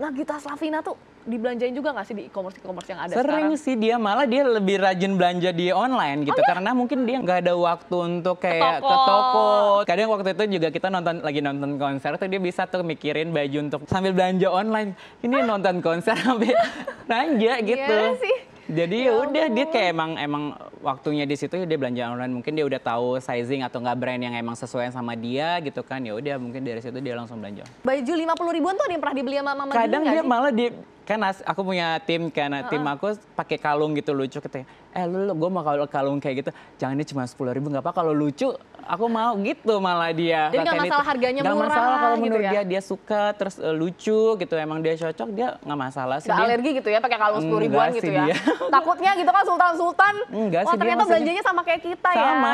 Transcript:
Nah Gita Slavina tuh dibelanjain juga gak sih di e-commerce e-commerce yang ada Sering sekarang? sih dia malah dia lebih rajin belanja di online gitu oh, iya? karena mungkin dia nggak ada waktu untuk kayak ke toko. Kadang waktu itu juga kita nonton lagi nonton konser tuh dia bisa tuh mikirin baju untuk sambil belanja online. Ini ah. nonton konser sampai belanja gitu. Iya sih jadi ya udah dia kayak emang emang waktunya di situ dia belanja online mungkin dia udah tahu sizing atau nggak brand yang emang sesuai sama dia gitu kan ya udah mungkin dari situ dia langsung belanja baju lima puluh ribuan tuh ada yang pernah dibeli sama mama kadang dia malah di kan aku punya tim karena uh -uh. tim aku pakai kalung gitu lucu katanya eh lu, lu gue mau kalau kalung kayak gitu jangan ini cuma sepuluh ribu nggak apa kalau lucu aku mau gitu malah dia jadi nggak masalah itu. harganya gak murah masalah kalau gitu menurut ya? dia dia suka terus uh, lucu gitu emang dia cocok dia nggak masalah sih gak alergi gitu ya pakai kalung sepuluh ribuan gitu ya takutnya gitu kan sultan sultan enggak oh, sih ternyata belanjanya sama kayak kita ya. sama. ya